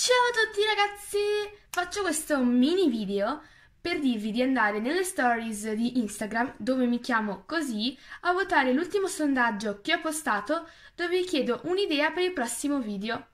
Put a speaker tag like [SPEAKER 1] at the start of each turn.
[SPEAKER 1] Ciao a tutti ragazzi! Faccio questo mini video per dirvi di andare nelle stories di Instagram, dove mi chiamo così, a votare l'ultimo sondaggio che ho postato dove vi chiedo un'idea per il prossimo video.